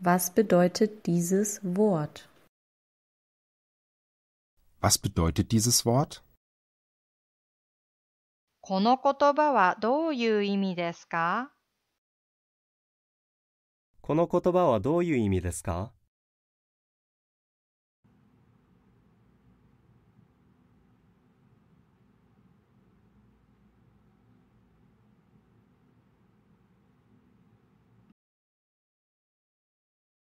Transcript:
Was bedeutet dieses Wort? Was bedeutet dieses Wort? この言葉はどういう意味ですかこの言葉はどういう意味ですか